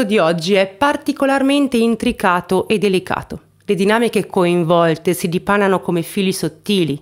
caso di oggi è particolarmente intricato e delicato. Le dinamiche coinvolte si dipanano come fili sottili,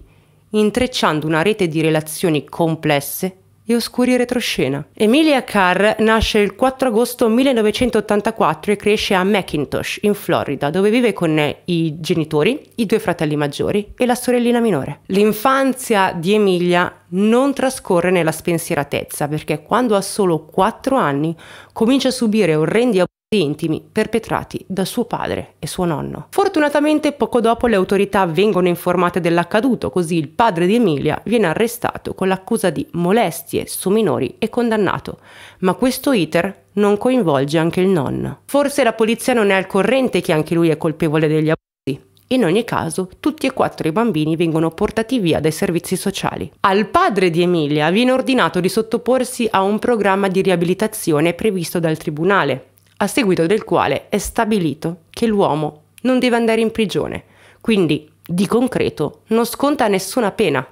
intrecciando una rete di relazioni complesse e oscuri retroscena. Emilia Carr nasce il 4 agosto 1984 e cresce a McIntosh, in Florida, dove vive con i genitori, i due fratelli maggiori e la sorellina minore. L'infanzia di Emilia non trascorre nella spensieratezza perché quando ha solo 4 anni comincia a subire orrendi intimi perpetrati da suo padre e suo nonno. Fortunatamente poco dopo le autorità vengono informate dell'accaduto, così il padre di Emilia viene arrestato con l'accusa di molestie su minori e condannato, ma questo iter non coinvolge anche il nonno. Forse la polizia non è al corrente che anche lui è colpevole degli abusi. In ogni caso, tutti e quattro i bambini vengono portati via dai servizi sociali. Al padre di Emilia viene ordinato di sottoporsi a un programma di riabilitazione previsto dal tribunale, a seguito del quale è stabilito che l'uomo non deve andare in prigione, quindi di concreto non sconta nessuna pena.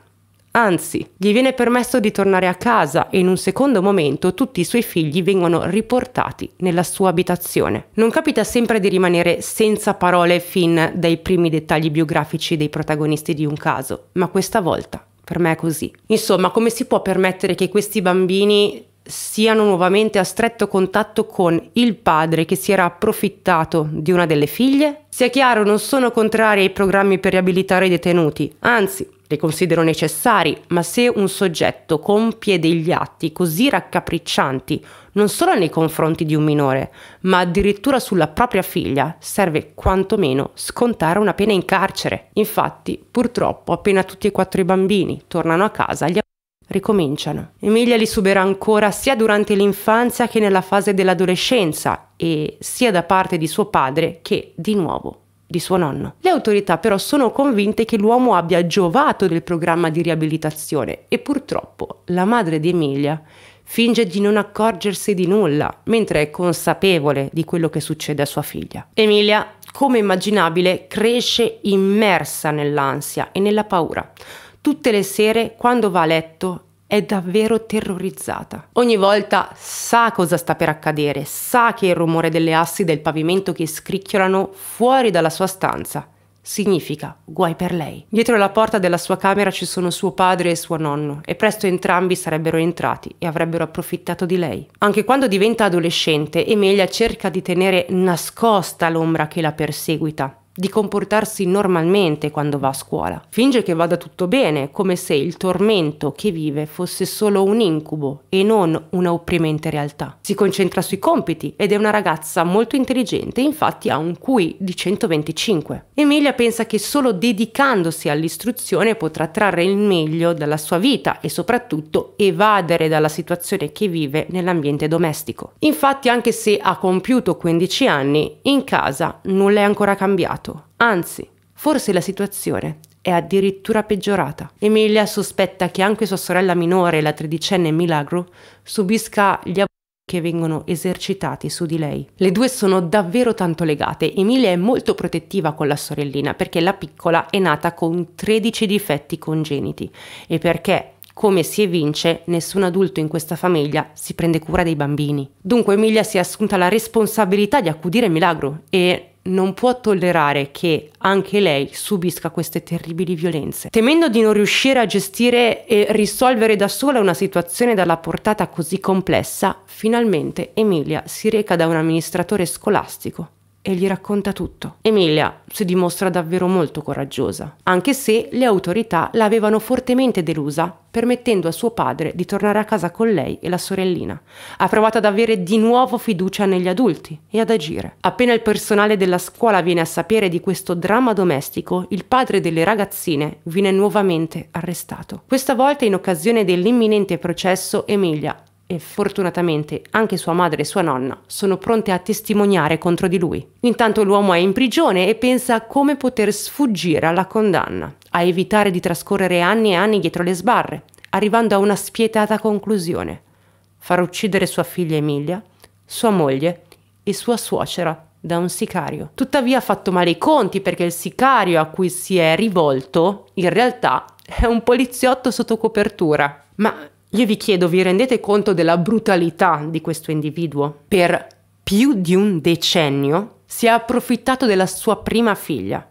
Anzi, gli viene permesso di tornare a casa e in un secondo momento tutti i suoi figli vengono riportati nella sua abitazione. Non capita sempre di rimanere senza parole fin dai primi dettagli biografici dei protagonisti di un caso, ma questa volta per me è così. Insomma, come si può permettere che questi bambini siano nuovamente a stretto contatto con il padre che si era approfittato di una delle figlie? Sia chiaro, non sono contrari ai programmi per riabilitare i detenuti, anzi, li considero necessari, ma se un soggetto compie degli atti così raccapriccianti non solo nei confronti di un minore, ma addirittura sulla propria figlia, serve quantomeno scontare una pena in carcere. Infatti, purtroppo, appena tutti e quattro i bambini tornano a casa, gli ricominciano. Emilia li subirà ancora sia durante l'infanzia che nella fase dell'adolescenza e sia da parte di suo padre che, di nuovo, di suo nonno. Le autorità però sono convinte che l'uomo abbia giovato del programma di riabilitazione e purtroppo la madre di Emilia finge di non accorgersi di nulla, mentre è consapevole di quello che succede a sua figlia. Emilia, come immaginabile, cresce immersa nell'ansia e nella paura tutte le sere quando va a letto è davvero terrorizzata. Ogni volta sa cosa sta per accadere, sa che il rumore delle assi del pavimento che scricchiolano fuori dalla sua stanza significa guai per lei. Dietro la porta della sua camera ci sono suo padre e suo nonno e presto entrambi sarebbero entrati e avrebbero approfittato di lei. Anche quando diventa adolescente, Emilia cerca di tenere nascosta l'ombra che la perseguita di comportarsi normalmente quando va a scuola. Finge che vada tutto bene, come se il tormento che vive fosse solo un incubo e non una opprimente realtà. Si concentra sui compiti ed è una ragazza molto intelligente, infatti ha un QI di 125. Emilia pensa che solo dedicandosi all'istruzione potrà trarre il meglio dalla sua vita e soprattutto evadere dalla situazione che vive nell'ambiente domestico. Infatti anche se ha compiuto 15 anni, in casa nulla è ancora cambiato peggiorato, anzi, forse la situazione è addirittura peggiorata. Emilia sospetta che anche sua sorella minore, la tredicenne Milagro, subisca gli abusi che vengono esercitati su di lei. Le due sono davvero tanto legate. Emilia è molto protettiva con la sorellina perché la piccola è nata con 13 difetti congeniti e perché come si evince, nessun adulto in questa famiglia si prende cura dei bambini. Dunque Emilia si è assunta la responsabilità di accudire Milagro e non può tollerare che anche lei subisca queste terribili violenze. Temendo di non riuscire a gestire e risolvere da sola una situazione dalla portata così complessa, finalmente Emilia si reca da un amministratore scolastico e gli racconta tutto. Emilia si dimostra davvero molto coraggiosa, anche se le autorità l'avevano fortemente delusa, permettendo a suo padre di tornare a casa con lei e la sorellina. Ha provato ad avere di nuovo fiducia negli adulti e ad agire. Appena il personale della scuola viene a sapere di questo dramma domestico, il padre delle ragazzine viene nuovamente arrestato. Questa volta in occasione dell'imminente processo Emilia e fortunatamente anche sua madre e sua nonna sono pronte a testimoniare contro di lui. Intanto l'uomo è in prigione e pensa a come poter sfuggire alla condanna, a evitare di trascorrere anni e anni dietro le sbarre, arrivando a una spietata conclusione. Far uccidere sua figlia Emilia, sua moglie e sua suocera da un sicario. Tuttavia ha fatto male i conti perché il sicario a cui si è rivolto in realtà è un poliziotto sotto copertura. Ma io vi chiedo, vi rendete conto della brutalità di questo individuo? Per più di un decennio si è approfittato della sua prima figlia.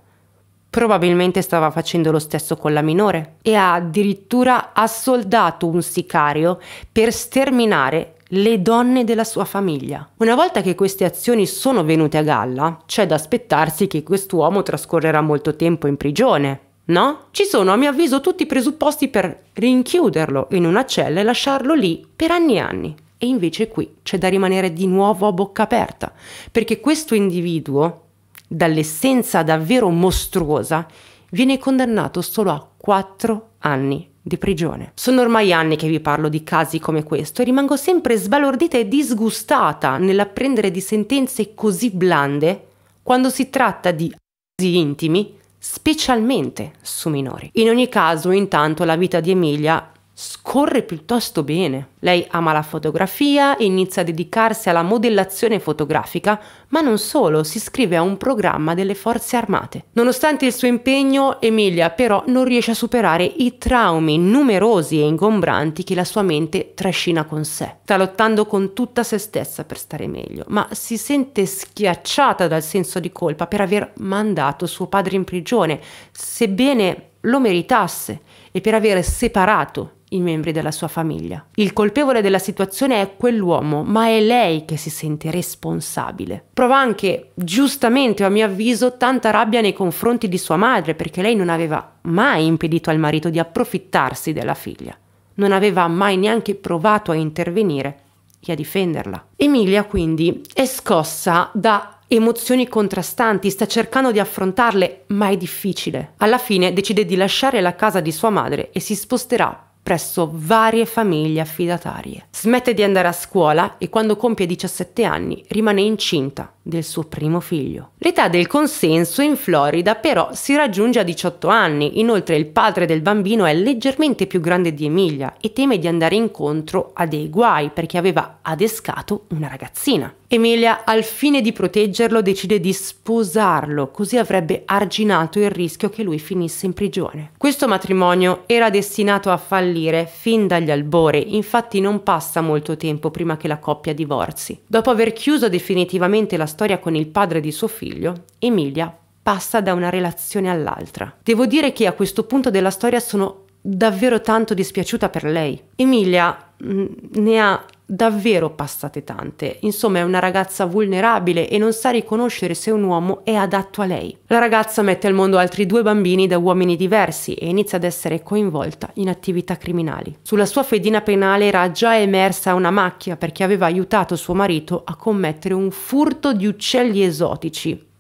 Probabilmente stava facendo lo stesso con la minore e ha addirittura assoldato un sicario per sterminare le donne della sua famiglia. Una volta che queste azioni sono venute a galla, c'è da aspettarsi che quest'uomo trascorrerà molto tempo in prigione, No? Ci sono a mio avviso tutti i presupposti per rinchiuderlo in una cella e lasciarlo lì per anni e anni. E invece qui c'è da rimanere di nuovo a bocca aperta, perché questo individuo, dall'essenza davvero mostruosa, viene condannato solo a 4 anni di prigione. Sono ormai anni che vi parlo di casi come questo e rimango sempre sbalordita e disgustata nell'apprendere di sentenze così blande quando si tratta di casi intimi specialmente su minori. In ogni caso, intanto la vita di Emilia scorre piuttosto bene. Lei ama la fotografia, inizia a dedicarsi alla modellazione fotografica, ma non solo, si iscrive a un programma delle forze armate. Nonostante il suo impegno, Emilia però non riesce a superare i traumi numerosi e ingombranti che la sua mente trascina con sé. Sta lottando con tutta se stessa per stare meglio, ma si sente schiacciata dal senso di colpa per aver mandato suo padre in prigione, sebbene lo meritasse e per aver separato i membri della sua famiglia. Il colpevole della situazione è quell'uomo, ma è lei che si sente responsabile. Prova anche, giustamente a mio avviso, tanta rabbia nei confronti di sua madre, perché lei non aveva mai impedito al marito di approfittarsi della figlia. Non aveva mai neanche provato a intervenire e a difenderla. Emilia quindi è scossa da emozioni contrastanti, sta cercando di affrontarle, ma è difficile. Alla fine decide di lasciare la casa di sua madre e si sposterà presso varie famiglie affidatarie. Smette di andare a scuola e quando compie 17 anni rimane incinta del suo primo figlio. L'età del consenso in Florida però si raggiunge a 18 anni, inoltre il padre del bambino è leggermente più grande di Emilia e teme di andare incontro a dei guai perché aveva adescato una ragazzina. Emilia, al fine di proteggerlo, decide di sposarlo, così avrebbe arginato il rischio che lui finisse in prigione. Questo matrimonio era destinato a fallire fin dagli albori, infatti non passa molto tempo prima che la coppia divorzi. Dopo aver chiuso definitivamente la storia con il padre di suo figlio, Emilia passa da una relazione all'altra. Devo dire che a questo punto della storia sono davvero tanto dispiaciuta per lei. Emilia mm, ne ha davvero passate tante. Insomma, è una ragazza vulnerabile e non sa riconoscere se un uomo è adatto a lei. La ragazza mette al mondo altri due bambini da uomini diversi e inizia ad essere coinvolta in attività criminali. Sulla sua fedina penale era già emersa una macchia perché aveva aiutato suo marito a commettere un furto di uccelli esotici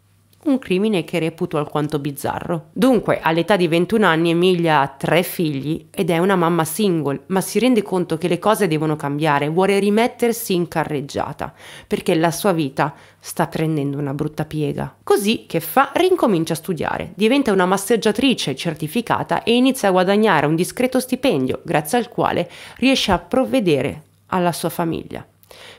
un crimine che reputo alquanto bizzarro. Dunque, all'età di 21 anni Emilia ha tre figli ed è una mamma single, ma si rende conto che le cose devono cambiare, vuole rimettersi in carreggiata, perché la sua vita sta prendendo una brutta piega. Così che fa? Rincomincia a studiare, diventa una masseggiatrice certificata e inizia a guadagnare un discreto stipendio, grazie al quale riesce a provvedere alla sua famiglia.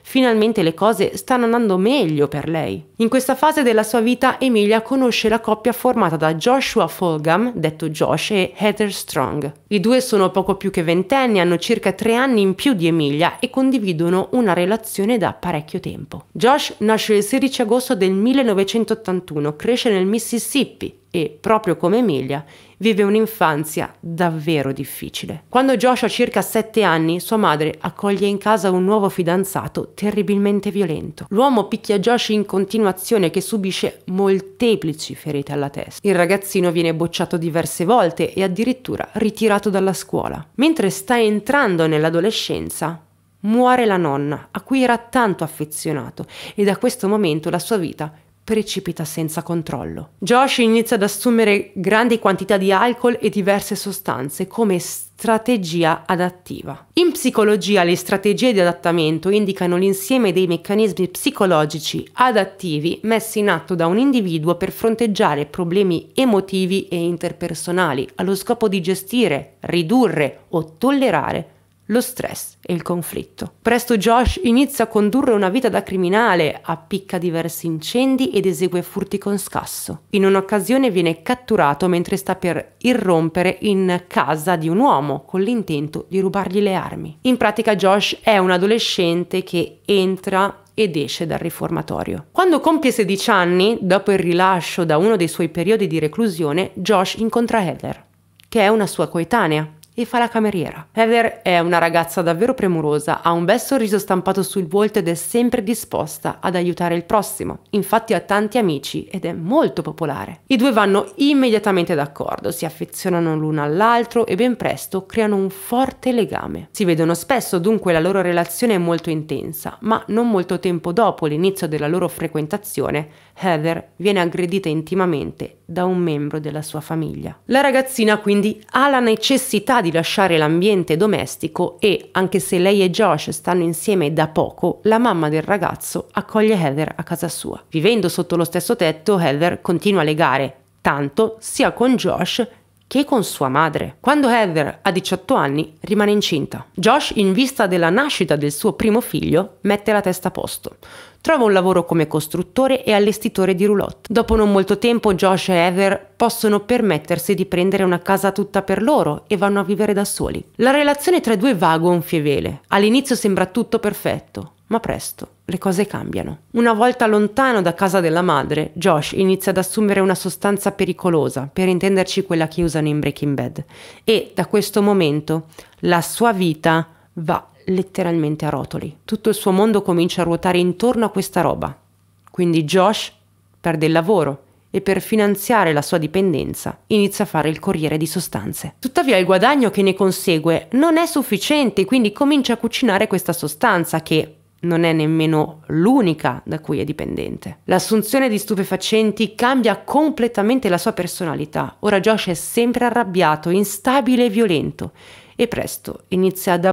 Finalmente le cose stanno andando meglio per lei. In questa fase della sua vita Emilia conosce la coppia formata da Joshua Folgam, detto Josh, e Heather Strong. I due sono poco più che ventenni, hanno circa tre anni in più di Emilia e condividono una relazione da parecchio tempo. Josh nasce il 16 agosto del 1981, cresce nel Mississippi, e, proprio come Emilia, vive un'infanzia davvero difficile. Quando Josh ha circa 7 anni, sua madre accoglie in casa un nuovo fidanzato terribilmente violento. L'uomo picchia Josh in continuazione che subisce molteplici ferite alla testa. Il ragazzino viene bocciato diverse volte e addirittura ritirato dalla scuola. Mentre sta entrando nell'adolescenza, muore la nonna, a cui era tanto affezionato, e da questo momento la sua vita precipita senza controllo. Josh inizia ad assumere grandi quantità di alcol e diverse sostanze come strategia adattiva. In psicologia le strategie di adattamento indicano l'insieme dei meccanismi psicologici adattivi messi in atto da un individuo per fronteggiare problemi emotivi e interpersonali allo scopo di gestire, ridurre o tollerare lo stress e il conflitto. Presto Josh inizia a condurre una vita da criminale, appicca diversi incendi ed esegue furti con scasso. In un'occasione viene catturato mentre sta per irrompere in casa di un uomo con l'intento di rubargli le armi. In pratica Josh è un adolescente che entra ed esce dal riformatorio. Quando compie 16 anni, dopo il rilascio da uno dei suoi periodi di reclusione, Josh incontra Heather, che è una sua coetanea e fa la cameriera. Heather è una ragazza davvero premurosa, ha un bel sorriso stampato sul volto ed è sempre disposta ad aiutare il prossimo. Infatti ha tanti amici ed è molto popolare. I due vanno immediatamente d'accordo, si affezionano l'uno all'altro e ben presto creano un forte legame. Si vedono spesso, dunque la loro relazione è molto intensa, ma non molto tempo dopo l'inizio della loro frequentazione, Heather viene aggredita intimamente da un membro della sua famiglia. La ragazzina quindi ha la necessità di di lasciare l'ambiente domestico e, anche se lei e Josh stanno insieme da poco, la mamma del ragazzo accoglie Heather a casa sua. Vivendo sotto lo stesso tetto, Heather continua a legare tanto sia con Josh che con sua madre. Quando Heather ha 18 anni rimane incinta. Josh, in vista della nascita del suo primo figlio, mette la testa a posto. Trova un lavoro come costruttore e allestitore di roulotte. Dopo non molto tempo Josh e Heather possono permettersi di prendere una casa tutta per loro e vanno a vivere da soli. La relazione tra i due va a gonfie vele. All'inizio sembra tutto perfetto, ma presto le cose cambiano. Una volta lontano da casa della madre, Josh inizia ad assumere una sostanza pericolosa, per intenderci quella che usano in Breaking Bad, e da questo momento la sua vita va letteralmente a rotoli. Tutto il suo mondo comincia a ruotare intorno a questa roba. Quindi Josh perde il lavoro, e per finanziare la sua dipendenza inizia a fare il corriere di sostanze. Tuttavia il guadagno che ne consegue non è sufficiente, quindi comincia a cucinare questa sostanza che non è nemmeno l'unica da cui è dipendente. L'assunzione di stupefacenti cambia completamente la sua personalità. Ora Josh è sempre arrabbiato, instabile e violento e presto inizia ad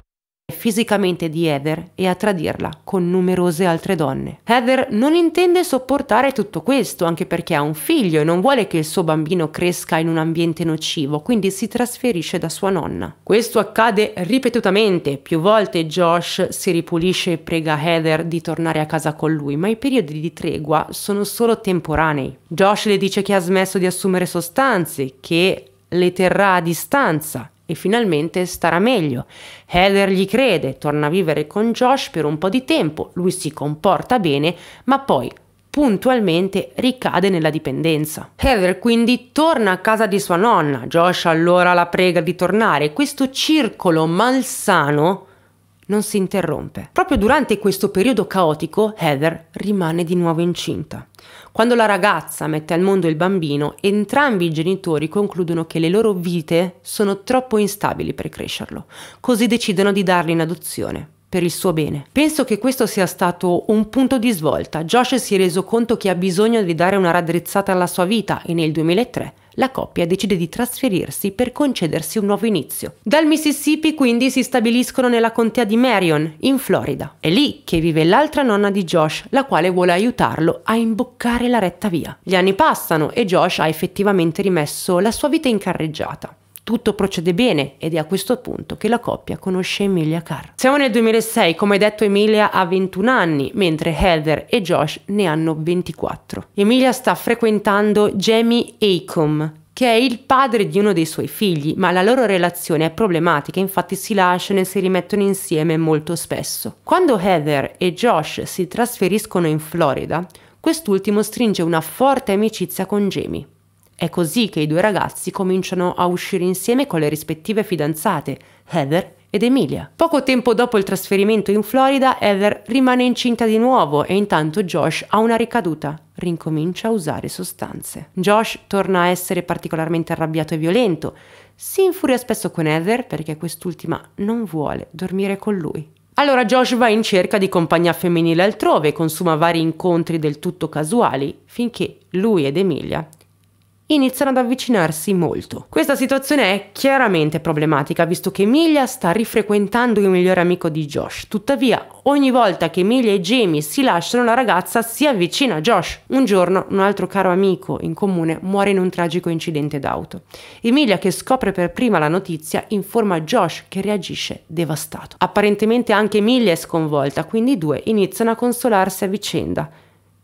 fisicamente di Heather e a tradirla con numerose altre donne. Heather non intende sopportare tutto questo, anche perché ha un figlio e non vuole che il suo bambino cresca in un ambiente nocivo, quindi si trasferisce da sua nonna. Questo accade ripetutamente, più volte Josh si ripulisce e prega Heather di tornare a casa con lui, ma i periodi di tregua sono solo temporanei. Josh le dice che ha smesso di assumere sostanze, che le terrà a distanza e finalmente starà meglio. Heather gli crede, torna a vivere con Josh per un po' di tempo, lui si comporta bene, ma poi puntualmente ricade nella dipendenza. Heather quindi torna a casa di sua nonna, Josh allora la prega di tornare, questo circolo malsano non si interrompe. Proprio durante questo periodo caotico Heather rimane di nuovo incinta. Quando la ragazza mette al mondo il bambino, entrambi i genitori concludono che le loro vite sono troppo instabili per crescerlo, così decidono di darlo in adozione per il suo bene. Penso che questo sia stato un punto di svolta. Josh si è reso conto che ha bisogno di dare una raddrizzata alla sua vita e nel 2003 la coppia decide di trasferirsi per concedersi un nuovo inizio. Dal Mississippi quindi si stabiliscono nella contea di Marion, in Florida. È lì che vive l'altra nonna di Josh, la quale vuole aiutarlo a imboccare la retta via. Gli anni passano e Josh ha effettivamente rimesso la sua vita in carreggiata. Tutto procede bene ed è a questo punto che la coppia conosce Emilia Carr. Siamo nel 2006, come detto Emilia ha 21 anni, mentre Heather e Josh ne hanno 24. Emilia sta frequentando Jamie Acom, che è il padre di uno dei suoi figli, ma la loro relazione è problematica, infatti si lasciano e si rimettono insieme molto spesso. Quando Heather e Josh si trasferiscono in Florida, quest'ultimo stringe una forte amicizia con Jamie. È così che i due ragazzi cominciano a uscire insieme con le rispettive fidanzate, Heather ed Emilia. Poco tempo dopo il trasferimento in Florida, Heather rimane incinta di nuovo e intanto Josh ha una ricaduta. Rincomincia a usare sostanze. Josh torna a essere particolarmente arrabbiato e violento. Si infuria spesso con Heather perché quest'ultima non vuole dormire con lui. Allora Josh va in cerca di compagnia femminile altrove, consuma vari incontri del tutto casuali, finché lui ed Emilia iniziano ad avvicinarsi molto. Questa situazione è chiaramente problematica visto che Emilia sta rifrequentando il migliore amico di Josh. Tuttavia, ogni volta che Emilia e Jamie si lasciano, la ragazza si avvicina a Josh. Un giorno, un altro caro amico in comune muore in un tragico incidente d'auto. Emilia, che scopre per prima la notizia, informa Josh che reagisce devastato. Apparentemente anche Emilia è sconvolta, quindi i due iniziano a consolarsi a vicenda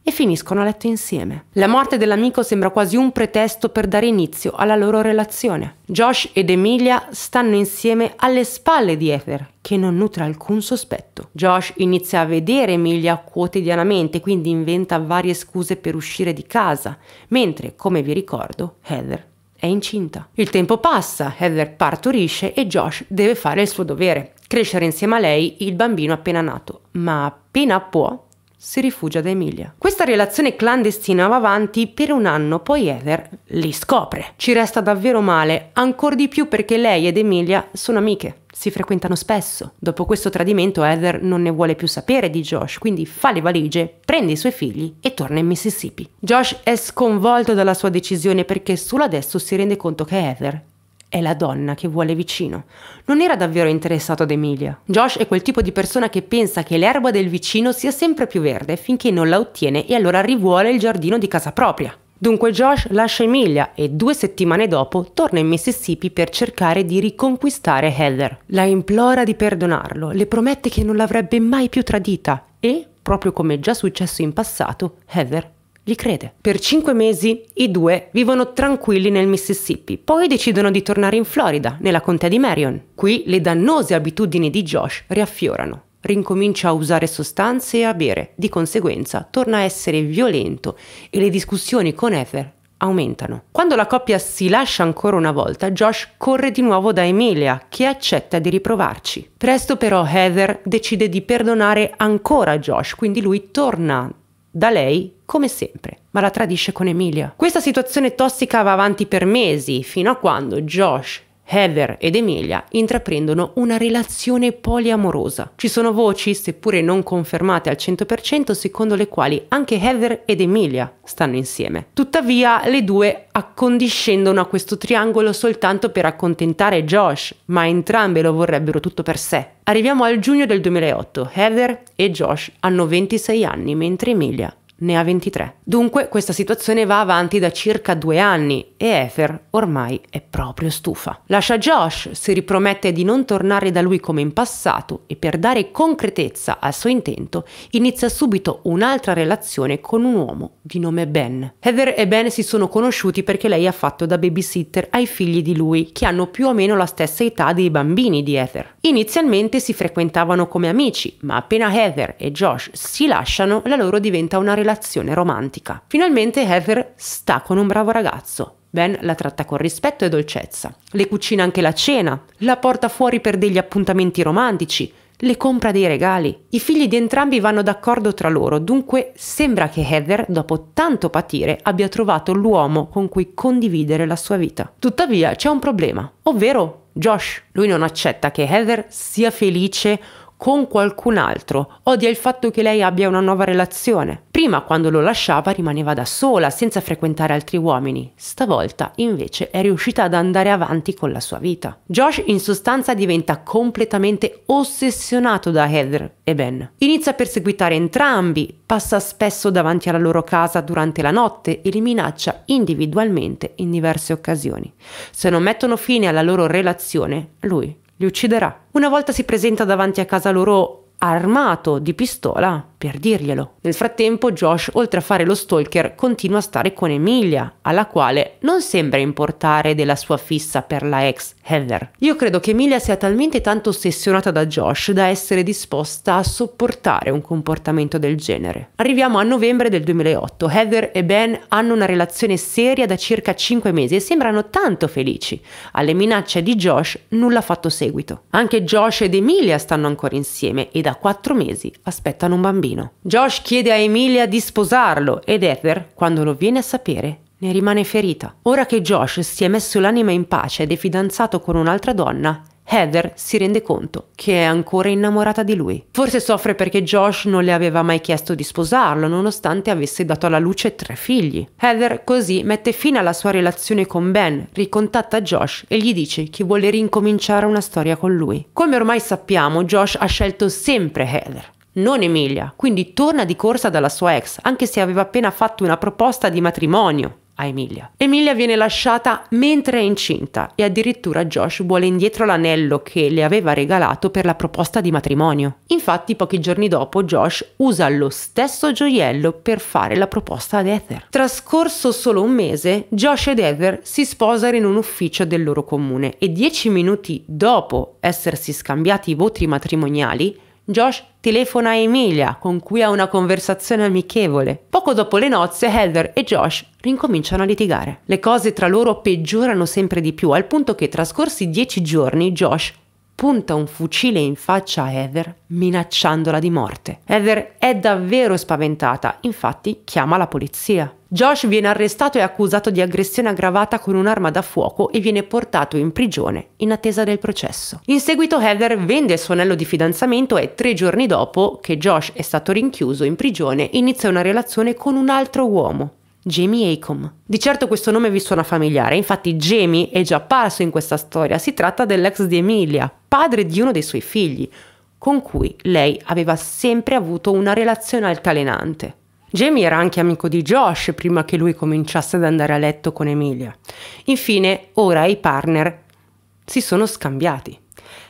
e finiscono a letto insieme. La morte dell'amico sembra quasi un pretesto per dare inizio alla loro relazione. Josh ed Emilia stanno insieme alle spalle di Ether, che non nutre alcun sospetto. Josh inizia a vedere Emilia quotidianamente, quindi inventa varie scuse per uscire di casa, mentre, come vi ricordo, Heather è incinta. Il tempo passa, Heather partorisce e Josh deve fare il suo dovere, crescere insieme a lei il bambino appena nato, ma appena può si rifugia da Emilia. Questa relazione clandestina va avanti per un anno, poi Heather li scopre. Ci resta davvero male, ancor di più perché lei ed Emilia sono amiche. Si frequentano spesso. Dopo questo tradimento Heather non ne vuole più sapere di Josh, quindi fa le valigie, prende i suoi figli e torna in Mississippi. Josh è sconvolto dalla sua decisione perché solo adesso si rende conto che Heather è la donna che vuole vicino. Non era davvero interessato ad Emilia. Josh è quel tipo di persona che pensa che l'erba del vicino sia sempre più verde finché non la ottiene e allora rivuole il giardino di casa propria. Dunque Josh lascia Emilia e due settimane dopo torna in Mississippi per cercare di riconquistare Heather. La implora di perdonarlo, le promette che non l'avrebbe mai più tradita e, proprio come già successo in passato, Heather gli crede. Per cinque mesi i due vivono tranquilli nel Mississippi, poi decidono di tornare in Florida, nella contea di Marion. Qui le dannose abitudini di Josh riaffiorano. Rincomincia a usare sostanze e a bere, di conseguenza torna a essere violento e le discussioni con Heather aumentano. Quando la coppia si lascia ancora una volta, Josh corre di nuovo da Emilia, che accetta di riprovarci. Presto però Heather decide di perdonare ancora Josh, quindi lui torna da lei come sempre, ma la tradisce con Emilia. Questa situazione tossica va avanti per mesi, fino a quando Josh Heather ed Emilia intraprendono una relazione poliamorosa. Ci sono voci, seppure non confermate al 100%, secondo le quali anche Heather ed Emilia stanno insieme. Tuttavia, le due accondiscendono a questo triangolo soltanto per accontentare Josh, ma entrambe lo vorrebbero tutto per sé. Arriviamo al giugno del 2008. Heather e Josh hanno 26 anni, mentre Emilia ne ha 23. Dunque questa situazione va avanti da circa due anni e Ether ormai è proprio stufa. Lascia Josh, si ripromette di non tornare da lui come in passato e per dare concretezza al suo intento inizia subito un'altra relazione con un uomo di nome Ben. Heather e Ben si sono conosciuti perché lei ha fatto da babysitter ai figli di lui, che hanno più o meno la stessa età dei bambini di Heather. Inizialmente si frequentavano come amici, ma appena Heather e Josh si lasciano, la loro diventa una relazione relazione romantica. Finalmente Heather sta con un bravo ragazzo, Ben la tratta con rispetto e dolcezza, le cucina anche la cena, la porta fuori per degli appuntamenti romantici, le compra dei regali. I figli di entrambi vanno d'accordo tra loro, dunque sembra che Heather, dopo tanto patire, abbia trovato l'uomo con cui condividere la sua vita. Tuttavia c'è un problema, ovvero Josh. Lui non accetta che Heather sia felice con qualcun altro, odia il fatto che lei abbia una nuova relazione. Prima quando lo lasciava rimaneva da sola, senza frequentare altri uomini, stavolta invece è riuscita ad andare avanti con la sua vita. Josh in sostanza diventa completamente ossessionato da Heather e Ben. Inizia a perseguitare entrambi, passa spesso davanti alla loro casa durante la notte e li minaccia individualmente in diverse occasioni. Se non mettono fine alla loro relazione, lui li ucciderà. Una volta si presenta davanti a casa loro armato di pistola per dirglielo. Nel frattempo Josh, oltre a fare lo stalker, continua a stare con Emilia, alla quale non sembra importare della sua fissa per la ex Heather. Io credo che Emilia sia talmente tanto ossessionata da Josh da essere disposta a sopportare un comportamento del genere. Arriviamo a novembre del 2008. Heather e Ben hanno una relazione seria da circa 5 mesi e sembrano tanto felici. Alle minacce di Josh nulla ha fatto seguito. Anche Josh ed Emilia stanno ancora insieme e da da quattro mesi aspettano un bambino. Josh chiede a Emilia di sposarlo ed Heather, quando lo viene a sapere, ne rimane ferita. Ora che Josh si è messo l'anima in pace ed è fidanzato con un'altra donna, Heather si rende conto che è ancora innamorata di lui. Forse soffre perché Josh non le aveva mai chiesto di sposarlo, nonostante avesse dato alla luce tre figli. Heather così mette fine alla sua relazione con Ben, ricontatta Josh e gli dice che vuole rincominciare una storia con lui. Come ormai sappiamo, Josh ha scelto sempre Heather non Emilia, quindi torna di corsa dalla sua ex, anche se aveva appena fatto una proposta di matrimonio a Emilia. Emilia viene lasciata mentre è incinta e addirittura Josh vuole indietro l'anello che le aveva regalato per la proposta di matrimonio. Infatti pochi giorni dopo Josh usa lo stesso gioiello per fare la proposta ad Heather. Trascorso solo un mese, Josh ed Heather si sposano in un ufficio del loro comune e dieci minuti dopo essersi scambiati i voti matrimoniali, Josh telefona a Emilia, con cui ha una conversazione amichevole. Poco dopo le nozze, Heather e Josh rincominciano a litigare. Le cose tra loro peggiorano sempre di più, al punto che trascorsi dieci giorni Josh punta un fucile in faccia a Heather, minacciandola di morte. Heather è davvero spaventata, infatti chiama la polizia. Josh viene arrestato e accusato di aggressione aggravata con un'arma da fuoco e viene portato in prigione in attesa del processo. In seguito Heather vende il suo anello di fidanzamento e tre giorni dopo che Josh è stato rinchiuso in prigione inizia una relazione con un altro uomo, Jamie Acom. Di certo questo nome vi suona familiare, infatti Jamie è già apparso in questa storia, si tratta dell'ex di Emilia, padre di uno dei suoi figli, con cui lei aveva sempre avuto una relazione altalenante. Jamie era anche amico di Josh prima che lui cominciasse ad andare a letto con Emilia. Infine, ora i partner si sono scambiati.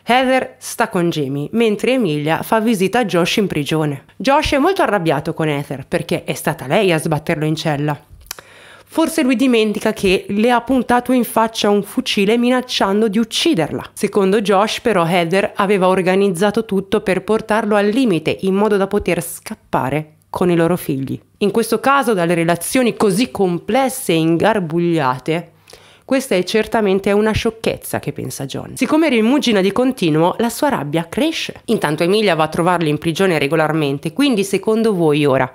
Heather sta con Jamie, mentre Emilia fa visita a Josh in prigione. Josh è molto arrabbiato con Heather perché è stata lei a sbatterlo in cella. Forse lui dimentica che le ha puntato in faccia un fucile minacciando di ucciderla. Secondo Josh, però, Heather aveva organizzato tutto per portarlo al limite in modo da poter scappare con i loro figli. In questo caso, dalle relazioni così complesse e ingarbugliate, questa è certamente una sciocchezza che pensa John. Siccome rimugina di continuo, la sua rabbia cresce. Intanto Emilia va a trovarlo in prigione regolarmente, quindi secondo voi ora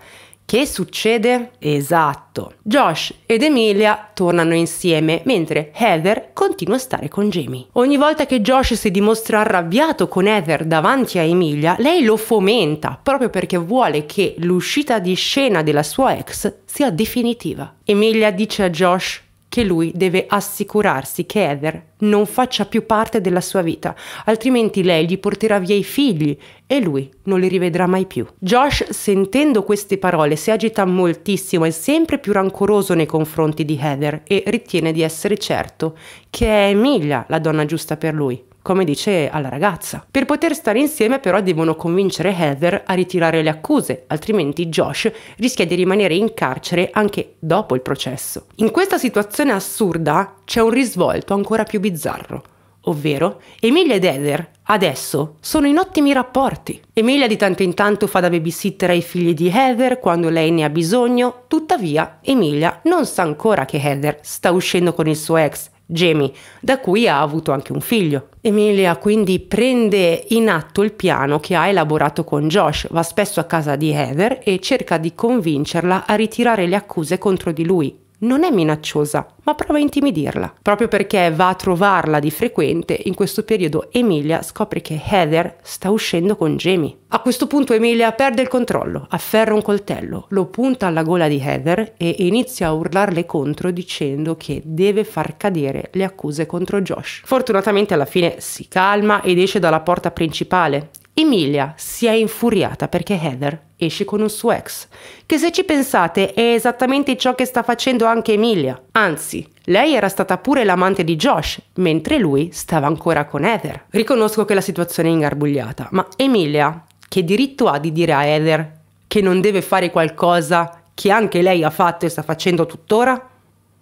che succede? Esatto. Josh ed Emilia tornano insieme, mentre Heather continua a stare con Jamie. Ogni volta che Josh si dimostra arrabbiato con Heather davanti a Emilia, lei lo fomenta proprio perché vuole che l'uscita di scena della sua ex sia definitiva. Emilia dice a Josh che lui deve assicurarsi che Heather non faccia più parte della sua vita, altrimenti lei gli porterà via i figli e lui non li rivedrà mai più. Josh, sentendo queste parole, si agita moltissimo, e sempre più rancoroso nei confronti di Heather e ritiene di essere certo che è Emilia la donna giusta per lui come dice alla ragazza. Per poter stare insieme però devono convincere Heather a ritirare le accuse, altrimenti Josh rischia di rimanere in carcere anche dopo il processo. In questa situazione assurda c'è un risvolto ancora più bizzarro. Ovvero, Emilia ed Heather adesso sono in ottimi rapporti. Emilia di tanto in tanto fa da babysitter ai figli di Heather quando lei ne ha bisogno, tuttavia Emilia non sa ancora che Heather sta uscendo con il suo ex Jamie, da cui ha avuto anche un figlio. Emilia quindi prende in atto il piano che ha elaborato con Josh, va spesso a casa di Heather e cerca di convincerla a ritirare le accuse contro di lui, non è minacciosa, ma prova a intimidirla. Proprio perché va a trovarla di frequente, in questo periodo Emilia scopre che Heather sta uscendo con Jamie. A questo punto Emilia perde il controllo, afferra un coltello, lo punta alla gola di Heather e inizia a urlarle contro dicendo che deve far cadere le accuse contro Josh. Fortunatamente alla fine si calma ed esce dalla porta principale Emilia si è infuriata perché Heather esce con un suo ex, che se ci pensate è esattamente ciò che sta facendo anche Emilia. Anzi, lei era stata pure l'amante di Josh, mentre lui stava ancora con Heather. Riconosco che la situazione è ingarbugliata, ma Emilia che diritto ha di dire a Heather che non deve fare qualcosa che anche lei ha fatto e sta facendo tuttora?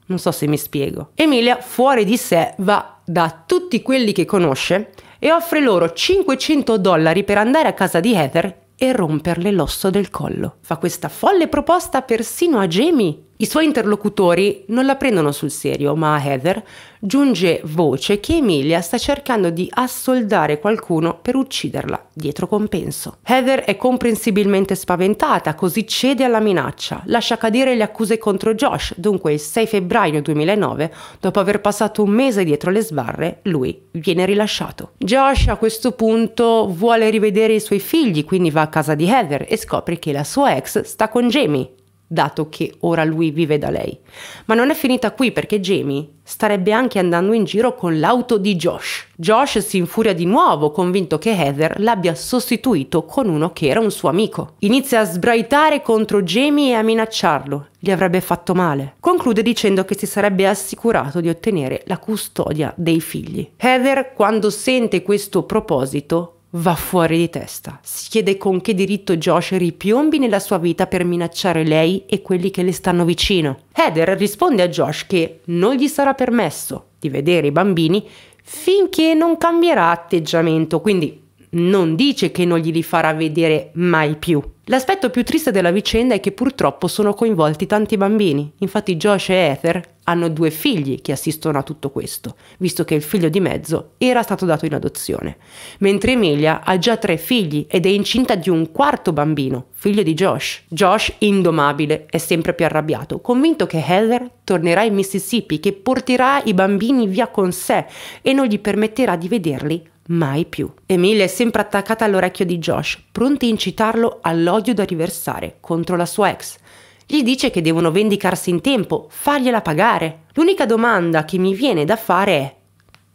Non so se mi spiego. Emilia, fuori di sé, va da tutti quelli che conosce e offre loro 500 dollari per andare a casa di Heather e romperle l'osso del collo. Fa questa folle proposta persino a Jamie i suoi interlocutori non la prendono sul serio, ma a Heather giunge voce che Emilia sta cercando di assoldare qualcuno per ucciderla dietro compenso. Heather è comprensibilmente spaventata, così cede alla minaccia, lascia cadere le accuse contro Josh, dunque il 6 febbraio 2009, dopo aver passato un mese dietro le sbarre, lui viene rilasciato. Josh a questo punto vuole rivedere i suoi figli, quindi va a casa di Heather e scopre che la sua ex sta con Jamie, dato che ora lui vive da lei. Ma non è finita qui perché Jamie starebbe anche andando in giro con l'auto di Josh. Josh si infuria di nuovo, convinto che Heather l'abbia sostituito con uno che era un suo amico. Inizia a sbraitare contro Jamie e a minacciarlo. Gli avrebbe fatto male. Conclude dicendo che si sarebbe assicurato di ottenere la custodia dei figli. Heather, quando sente questo proposito, va fuori di testa. Si chiede con che diritto Josh ripiombi nella sua vita per minacciare lei e quelli che le stanno vicino. Heather risponde a Josh che non gli sarà permesso di vedere i bambini finché non cambierà atteggiamento, quindi non dice che non glieli farà vedere mai più. L'aspetto più triste della vicenda è che purtroppo sono coinvolti tanti bambini. Infatti Josh e Heather hanno due figli che assistono a tutto questo, visto che il figlio di mezzo era stato dato in adozione. Mentre Emilia ha già tre figli ed è incinta di un quarto bambino, figlio di Josh. Josh, indomabile, è sempre più arrabbiato, convinto che Heather tornerà in Mississippi, che porterà i bambini via con sé e non gli permetterà di vederli Mai più. Emilia è sempre attaccata all'orecchio di Josh, pronta a incitarlo all'odio da riversare contro la sua ex. Gli dice che devono vendicarsi in tempo, fargliela pagare. L'unica domanda che mi viene da fare è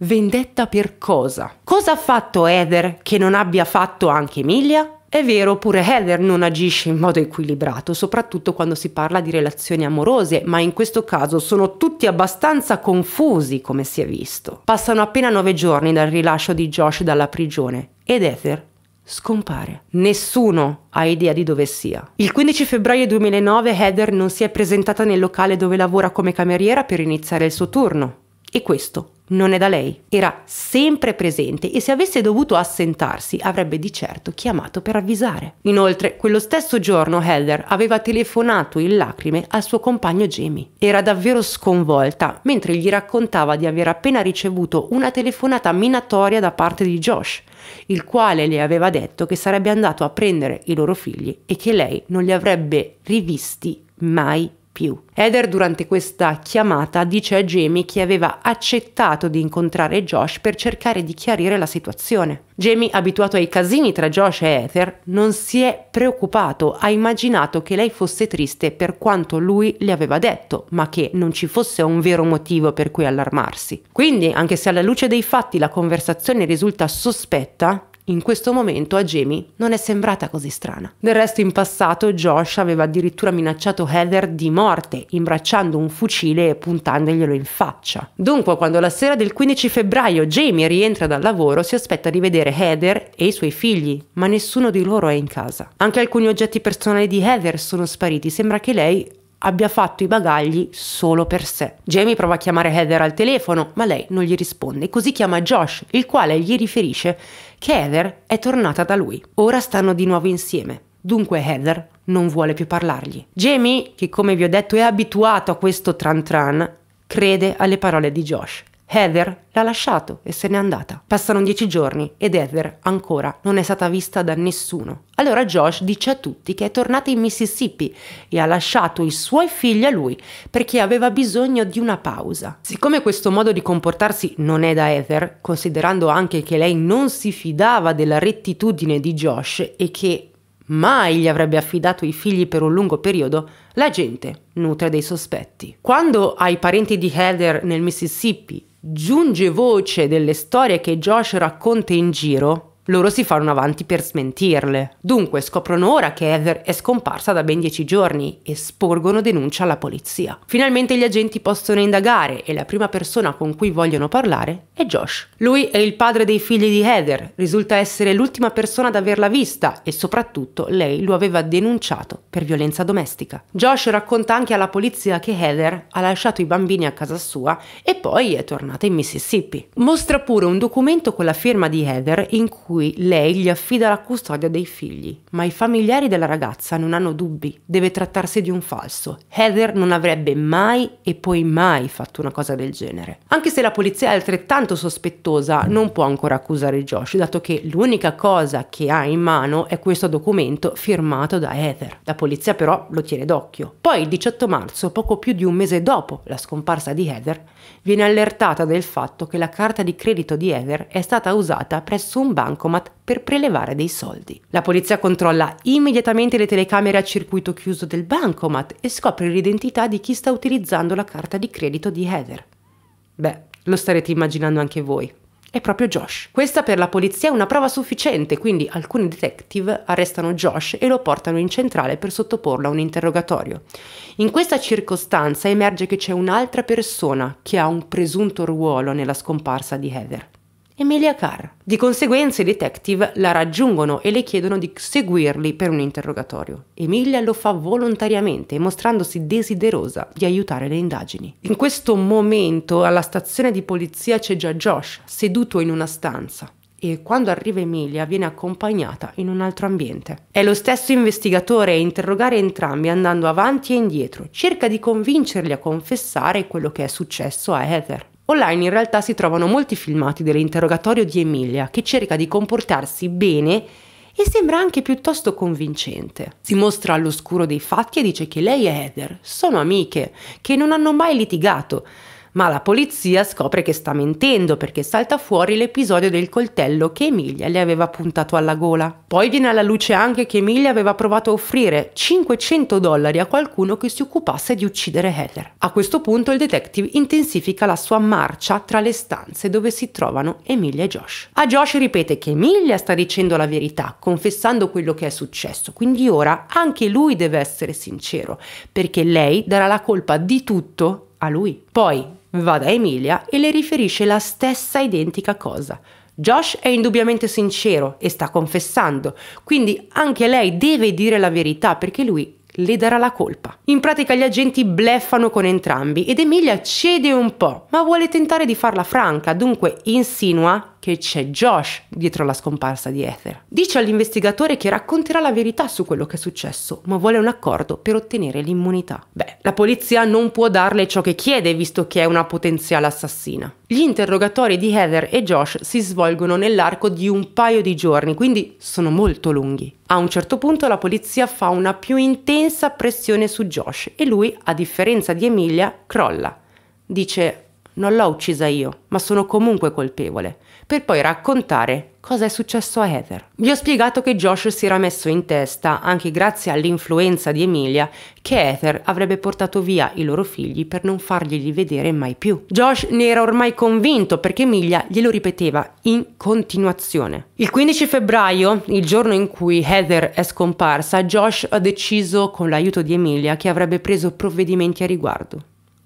Vendetta per cosa? Cosa ha fatto Heather che non abbia fatto anche Emilia? È vero, pure Heather non agisce in modo equilibrato, soprattutto quando si parla di relazioni amorose, ma in questo caso sono tutti abbastanza confusi, come si è visto. Passano appena nove giorni dal rilascio di Josh dalla prigione ed Heather scompare. Nessuno ha idea di dove sia. Il 15 febbraio 2009 Heather non si è presentata nel locale dove lavora come cameriera per iniziare il suo turno. E questo non è da lei. Era sempre presente e se avesse dovuto assentarsi avrebbe di certo chiamato per avvisare. Inoltre, quello stesso giorno Heather aveva telefonato in lacrime al suo compagno Jamie. Era davvero sconvolta mentre gli raccontava di aver appena ricevuto una telefonata minatoria da parte di Josh, il quale le aveva detto che sarebbe andato a prendere i loro figli e che lei non li avrebbe rivisti mai più. Eder durante questa chiamata dice a Jamie che aveva accettato di incontrare Josh per cercare di chiarire la situazione. Jamie, abituato ai casini tra Josh e Heather, non si è preoccupato, ha immaginato che lei fosse triste per quanto lui le aveva detto, ma che non ci fosse un vero motivo per cui allarmarsi. Quindi, anche se alla luce dei fatti la conversazione risulta sospetta, in questo momento a Jamie non è sembrata così strana. Del resto in passato Josh aveva addirittura minacciato Heather di morte, imbracciando un fucile e puntandoglielo in faccia. Dunque quando la sera del 15 febbraio Jamie rientra dal lavoro si aspetta di vedere Heather e i suoi figli, ma nessuno di loro è in casa. Anche alcuni oggetti personali di Heather sono spariti, sembra che lei abbia fatto i bagagli solo per sé. Jamie prova a chiamare Heather al telefono, ma lei non gli risponde, così chiama Josh, il quale gli riferisce che Heather è tornata da lui. Ora stanno di nuovo insieme. Dunque Heather non vuole più parlargli. Jamie, che come vi ho detto è abituato a questo tran tran, crede alle parole di Josh Heather l'ha lasciato e se n'è andata. Passano dieci giorni ed Heather ancora non è stata vista da nessuno. Allora Josh dice a tutti che è tornata in Mississippi e ha lasciato i suoi figli a lui perché aveva bisogno di una pausa. Siccome questo modo di comportarsi non è da Heather, considerando anche che lei non si fidava della rettitudine di Josh e che mai gli avrebbe affidato i figli per un lungo periodo, la gente nutre dei sospetti. Quando ai parenti di Heather nel Mississippi giunge voce delle storie che Josh racconta in giro, loro si fanno avanti per smentirle. Dunque scoprono ora che Heather è scomparsa da ben dieci giorni e sporgono denuncia alla polizia. Finalmente gli agenti possono indagare e la prima persona con cui vogliono parlare è Josh. Lui è il padre dei figli di Heather, risulta essere l'ultima persona ad averla vista e soprattutto lei lo aveva denunciato per violenza domestica. Josh racconta anche alla polizia che Heather ha lasciato i bambini a casa sua e poi è tornata in Mississippi. Mostra pure un documento con la firma di Heather in cui cui lei gli affida la custodia dei figli, ma i familiari della ragazza non hanno dubbi, deve trattarsi di un falso. Heather non avrebbe mai e poi mai fatto una cosa del genere. Anche se la polizia è altrettanto sospettosa, non può ancora accusare Josh, dato che l'unica cosa che ha in mano è questo documento firmato da Heather. La polizia però lo tiene d'occhio. Poi il 18 marzo, poco più di un mese dopo la scomparsa di Heather, viene allertata del fatto che la carta di credito di Heather è stata usata presso un banco bancomat per prelevare dei soldi. La polizia controlla immediatamente le telecamere a circuito chiuso del bancomat e scopre l'identità di chi sta utilizzando la carta di credito di Heather. Beh, lo starete immaginando anche voi. È proprio Josh. Questa per la polizia è una prova sufficiente, quindi alcuni detective arrestano Josh e lo portano in centrale per sottoporlo a un interrogatorio. In questa circostanza emerge che c'è un'altra persona che ha un presunto ruolo nella scomparsa di Heather. Emilia Carr. Di conseguenza i detective la raggiungono e le chiedono di seguirli per un interrogatorio. Emilia lo fa volontariamente, mostrandosi desiderosa di aiutare le indagini. In questo momento alla stazione di polizia c'è già Josh, seduto in una stanza e quando arriva Emilia viene accompagnata in un altro ambiente. È lo stesso investigatore a interrogare entrambi andando avanti e indietro, cerca di convincerli a confessare quello che è successo a Heather. Online in realtà si trovano molti filmati dell'interrogatorio di Emilia che cerca di comportarsi bene e sembra anche piuttosto convincente. Si mostra all'oscuro dei fatti e dice che lei e Heather sono amiche, che non hanno mai litigato, ma la polizia scopre che sta mentendo perché salta fuori l'episodio del coltello che Emilia le aveva puntato alla gola. Poi viene alla luce anche che Emilia aveva provato a offrire 500 dollari a qualcuno che si occupasse di uccidere Heather. A questo punto il detective intensifica la sua marcia tra le stanze dove si trovano Emilia e Josh. A Josh ripete che Emilia sta dicendo la verità, confessando quello che è successo, quindi ora anche lui deve essere sincero, perché lei darà la colpa di tutto a lui. Poi va da Emilia e le riferisce la stessa identica cosa. Josh è indubbiamente sincero e sta confessando, quindi anche lei deve dire la verità perché lui le darà la colpa. In pratica gli agenti bleffano con entrambi ed Emilia cede un po', ma vuole tentare di farla franca, dunque insinua che c'è Josh dietro la scomparsa di Ether. Dice all'investigatore che racconterà la verità su quello che è successo, ma vuole un accordo per ottenere l'immunità. Beh, la polizia non può darle ciò che chiede visto che è una potenziale assassina. Gli interrogatori di Heather e Josh si svolgono nell'arco di un paio di giorni, quindi sono molto lunghi. A un certo punto la polizia fa una più intensa pressione su Josh e lui, a differenza di Emilia, crolla. Dice non l'ho uccisa io, ma sono comunque colpevole per poi raccontare cosa è successo a Heather. Vi ho spiegato che Josh si era messo in testa, anche grazie all'influenza di Emilia, che Heather avrebbe portato via i loro figli per non farglieli vedere mai più. Josh ne era ormai convinto perché Emilia glielo ripeteva in continuazione. Il 15 febbraio, il giorno in cui Heather è scomparsa, Josh ha deciso, con l'aiuto di Emilia, che avrebbe preso provvedimenti a riguardo.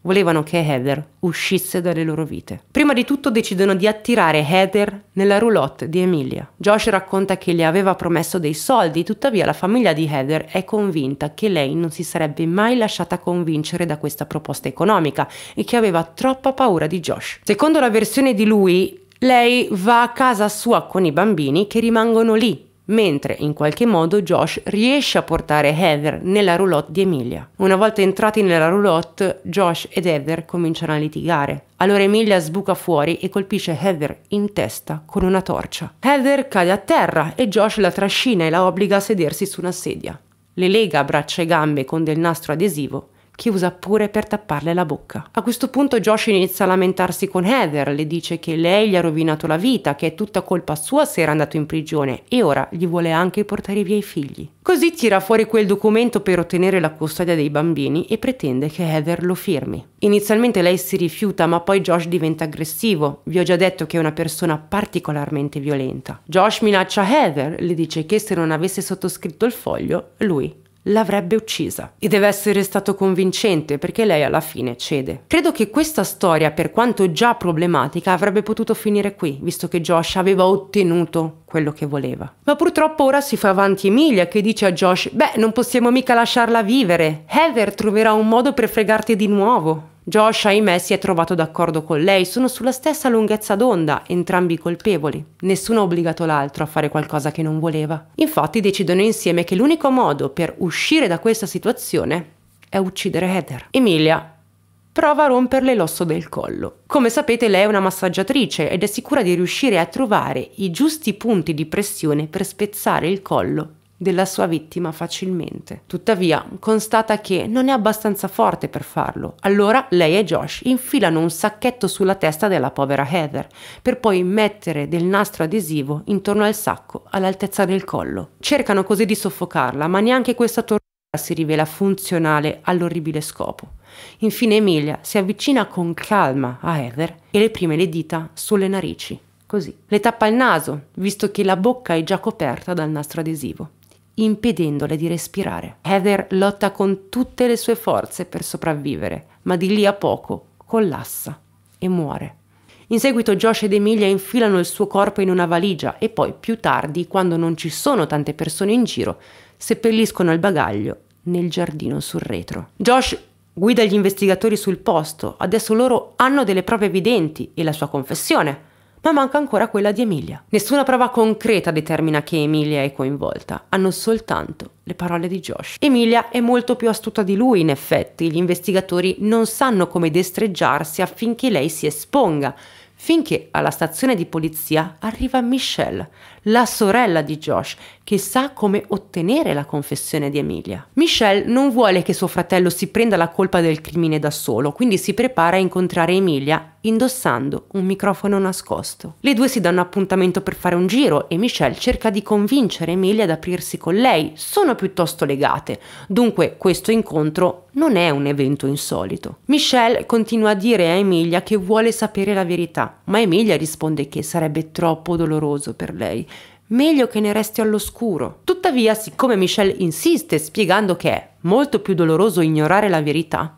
Volevano che Heather uscisse dalle loro vite. Prima di tutto decidono di attirare Heather nella roulotte di Emilia. Josh racconta che le aveva promesso dei soldi, tuttavia la famiglia di Heather è convinta che lei non si sarebbe mai lasciata convincere da questa proposta economica e che aveva troppa paura di Josh. Secondo la versione di lui, lei va a casa sua con i bambini che rimangono lì mentre in qualche modo Josh riesce a portare Heather nella roulotte di Emilia. Una volta entrati nella roulotte, Josh ed Heather cominciano a litigare. Allora Emilia sbuca fuori e colpisce Heather in testa con una torcia. Heather cade a terra e Josh la trascina e la obbliga a sedersi su una sedia. Le lega a braccia e gambe con del nastro adesivo che usa pure per tapparle la bocca. A questo punto Josh inizia a lamentarsi con Heather, le dice che lei gli ha rovinato la vita, che è tutta colpa sua se era andato in prigione e ora gli vuole anche portare via i figli. Così tira fuori quel documento per ottenere la custodia dei bambini e pretende che Heather lo firmi. Inizialmente lei si rifiuta, ma poi Josh diventa aggressivo. Vi ho già detto che è una persona particolarmente violenta. Josh minaccia Heather, le dice che se non avesse sottoscritto il foglio, lui l'avrebbe uccisa. E deve essere stato convincente perché lei alla fine cede. Credo che questa storia, per quanto già problematica, avrebbe potuto finire qui, visto che Josh aveva ottenuto quello che voleva. Ma purtroppo ora si fa avanti Emilia che dice a Josh, beh, non possiamo mica lasciarla vivere. Heather troverà un modo per fregarti di nuovo. Josh, ahimè, si è trovato d'accordo con lei, sono sulla stessa lunghezza d'onda, entrambi colpevoli. Nessuno ha obbligato l'altro a fare qualcosa che non voleva. Infatti decidono insieme che l'unico modo per uscire da questa situazione è uccidere Heather. Emilia prova a romperle l'osso del collo. Come sapete lei è una massaggiatrice ed è sicura di riuscire a trovare i giusti punti di pressione per spezzare il collo della sua vittima facilmente. Tuttavia, constata che non è abbastanza forte per farlo. Allora lei e Josh infilano un sacchetto sulla testa della povera Heather, per poi mettere del nastro adesivo intorno al sacco all'altezza del collo. Cercano così di soffocarla, ma neanche questa tortura si rivela funzionale all'orribile scopo. Infine Emilia si avvicina con calma a Heather e le prime le dita sulle narici, così. Le tappa il naso, visto che la bocca è già coperta dal nastro adesivo impedendole di respirare. Heather lotta con tutte le sue forze per sopravvivere, ma di lì a poco collassa e muore. In seguito Josh ed Emilia infilano il suo corpo in una valigia e poi più tardi, quando non ci sono tante persone in giro, seppelliscono il bagaglio nel giardino sul retro. Josh guida gli investigatori sul posto, adesso loro hanno delle prove evidenti e la sua confessione ma manca ancora quella di Emilia. Nessuna prova concreta determina che Emilia è coinvolta, hanno soltanto le parole di Josh. Emilia è molto più astuta di lui, in effetti, gli investigatori non sanno come destreggiarsi affinché lei si esponga, finché alla stazione di polizia arriva Michelle, la sorella di Josh, che sa come ottenere la confessione di Emilia. Michelle non vuole che suo fratello si prenda la colpa del crimine da solo, quindi si prepara a incontrare Emilia indossando un microfono nascosto. Le due si danno appuntamento per fare un giro e Michelle cerca di convincere Emilia ad aprirsi con lei, sono piuttosto legate, dunque questo incontro non è un evento insolito. Michelle continua a dire a Emilia che vuole sapere la verità, ma Emilia risponde che sarebbe troppo doloroso per lei meglio che ne resti all'oscuro. Tuttavia, siccome Michelle insiste spiegando che è molto più doloroso ignorare la verità,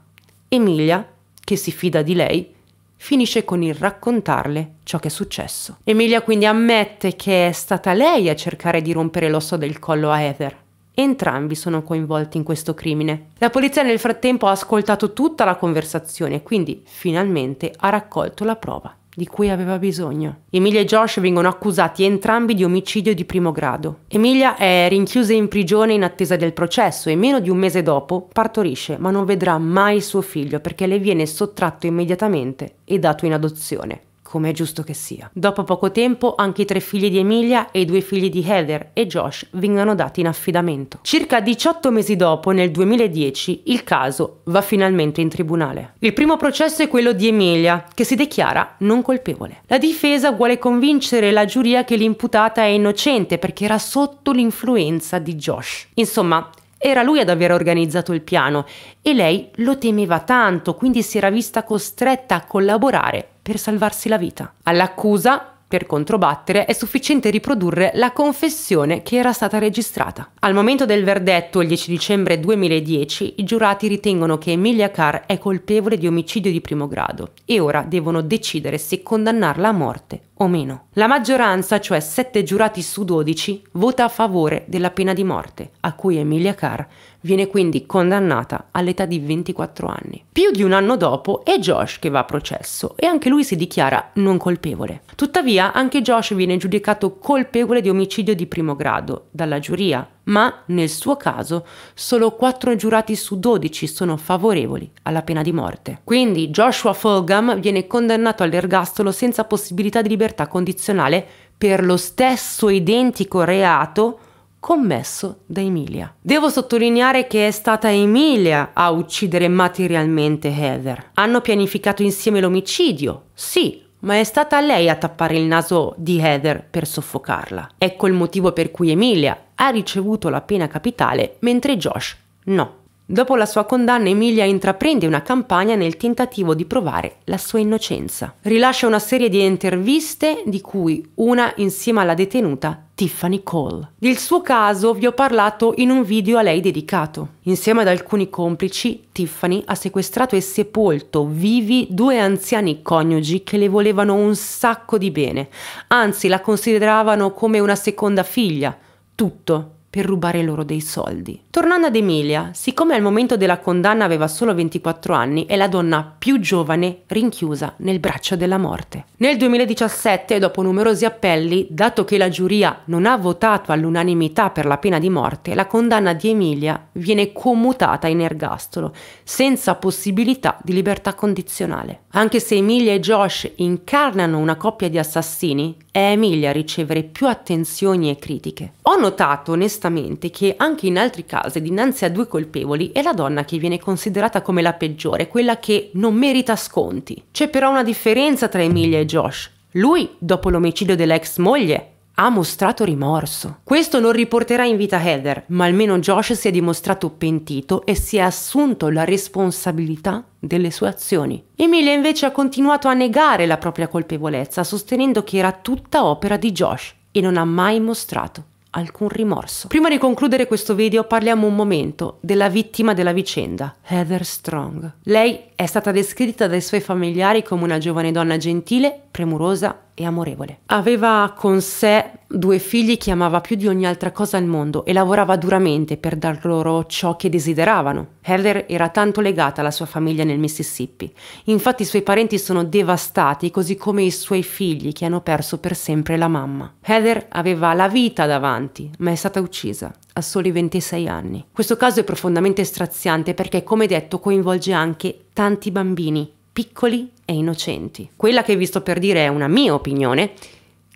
Emilia, che si fida di lei, finisce con il raccontarle ciò che è successo. Emilia quindi ammette che è stata lei a cercare di rompere l'osso del collo a Heather. Entrambi sono coinvolti in questo crimine. La polizia nel frattempo ha ascoltato tutta la conversazione, e quindi finalmente ha raccolto la prova di cui aveva bisogno. Emilia e Josh vengono accusati entrambi di omicidio di primo grado. Emilia è rinchiusa in prigione in attesa del processo e meno di un mese dopo partorisce, ma non vedrà mai suo figlio perché le viene sottratto immediatamente e dato in adozione come è giusto che sia. Dopo poco tempo anche i tre figli di Emilia e i due figli di Heather e Josh vengono dati in affidamento. Circa 18 mesi dopo, nel 2010, il caso va finalmente in tribunale. Il primo processo è quello di Emilia, che si dichiara non colpevole. La difesa vuole convincere la giuria che l'imputata è innocente perché era sotto l'influenza di Josh. Insomma, era lui ad aver organizzato il piano e lei lo temeva tanto, quindi si era vista costretta a collaborare per salvarsi la vita. All'accusa per controbattere è sufficiente riprodurre la confessione che era stata registrata. Al momento del verdetto, il 10 dicembre 2010, i giurati ritengono che Emilia Carr è colpevole di omicidio di primo grado e ora devono decidere se condannarla a morte o meno. La maggioranza, cioè 7 giurati su 12, vota a favore della pena di morte, a cui Emilia Carr Viene quindi condannata all'età di 24 anni. Più di un anno dopo è Josh che va a processo e anche lui si dichiara non colpevole. Tuttavia anche Josh viene giudicato colpevole di omicidio di primo grado dalla giuria, ma nel suo caso solo 4 giurati su 12 sono favorevoli alla pena di morte. Quindi Joshua Fulgham viene condannato all'ergastolo senza possibilità di libertà condizionale per lo stesso identico reato commesso da Emilia. Devo sottolineare che è stata Emilia a uccidere materialmente Heather. Hanno pianificato insieme l'omicidio, sì, ma è stata lei a tappare il naso di Heather per soffocarla. Ecco il motivo per cui Emilia ha ricevuto la pena capitale mentre Josh no. Dopo la sua condanna, Emilia intraprende una campagna nel tentativo di provare la sua innocenza. Rilascia una serie di interviste, di cui una insieme alla detenuta Tiffany Cole. Del suo caso vi ho parlato in un video a lei dedicato. Insieme ad alcuni complici, Tiffany ha sequestrato e sepolto vivi due anziani coniugi che le volevano un sacco di bene, anzi la consideravano come una seconda figlia. Tutto per rubare loro dei soldi. Tornando ad Emilia, siccome al momento della condanna aveva solo 24 anni, è la donna più giovane rinchiusa nel braccio della morte. Nel 2017, dopo numerosi appelli, dato che la giuria non ha votato all'unanimità per la pena di morte, la condanna di Emilia viene commutata in ergastolo, senza possibilità di libertà condizionale. Anche se Emilia e Josh incarnano una coppia di assassini, è Emilia a ricevere più attenzioni e critiche. Ho notato onestamente giustamente che anche in altri casi dinanzi a due colpevoli è la donna che viene considerata come la peggiore, quella che non merita sconti. C'è però una differenza tra Emilia e Josh. Lui, dopo l'omicidio dell'ex moglie, ha mostrato rimorso. Questo non riporterà in vita Heather, ma almeno Josh si è dimostrato pentito e si è assunto la responsabilità delle sue azioni. Emilia invece ha continuato a negare la propria colpevolezza, sostenendo che era tutta opera di Josh e non ha mai mostrato alcun rimorso. Prima di concludere questo video parliamo un momento della vittima della vicenda, Heather Strong. Lei è stata descritta dai suoi familiari come una giovane donna gentile, premurosa e amorevole. Aveva con sé due figli che amava più di ogni altra cosa al mondo e lavorava duramente per dar loro ciò che desideravano. Heather era tanto legata alla sua famiglia nel Mississippi. Infatti i suoi parenti sono devastati, così come i suoi figli che hanno perso per sempre la mamma. Heather aveva la vita davanti, ma è stata uccisa a soli 26 anni. Questo caso è profondamente straziante perché, come detto, coinvolge anche tanti bambini piccoli e innocenti. Quella che vi sto per dire è una mia opinione.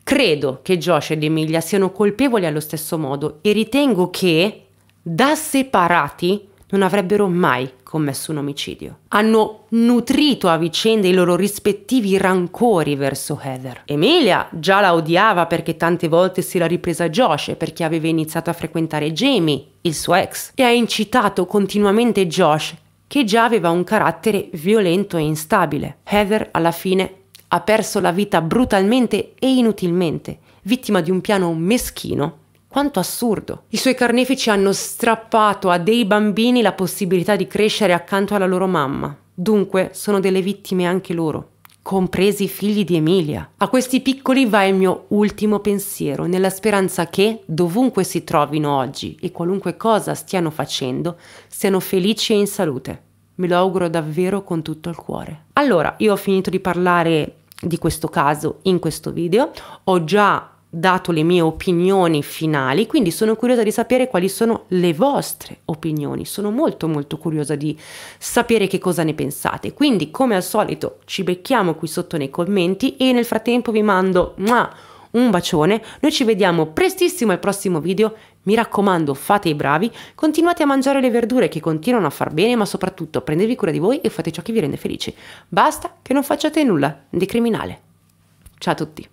Credo che Josh ed Emilia siano colpevoli allo stesso modo e ritengo che, da separati, non avrebbero mai commesso un omicidio. Hanno nutrito a vicenda i loro rispettivi rancori verso Heather. Emilia già la odiava perché tante volte si era ripresa Josh perché aveva iniziato a frequentare Jamie, il suo ex, e ha incitato continuamente Josh che già aveva un carattere violento e instabile. Heather, alla fine, ha perso la vita brutalmente e inutilmente, vittima di un piano meschino quanto assurdo! I suoi carnefici hanno strappato a dei bambini la possibilità di crescere accanto alla loro mamma. Dunque sono delle vittime anche loro compresi i figli di Emilia. A questi piccoli va il mio ultimo pensiero, nella speranza che, dovunque si trovino oggi e qualunque cosa stiano facendo, siano felici e in salute. Me lo auguro davvero con tutto il cuore. Allora, io ho finito di parlare di questo caso in questo video, ho già dato le mie opinioni finali, quindi sono curiosa di sapere quali sono le vostre opinioni, sono molto molto curiosa di sapere che cosa ne pensate, quindi come al solito ci becchiamo qui sotto nei commenti e nel frattempo vi mando un bacione, noi ci vediamo prestissimo al prossimo video, mi raccomando fate i bravi, continuate a mangiare le verdure che continuano a far bene, ma soprattutto prendetevi cura di voi e fate ciò che vi rende felici, basta che non facciate nulla di criminale. Ciao a tutti!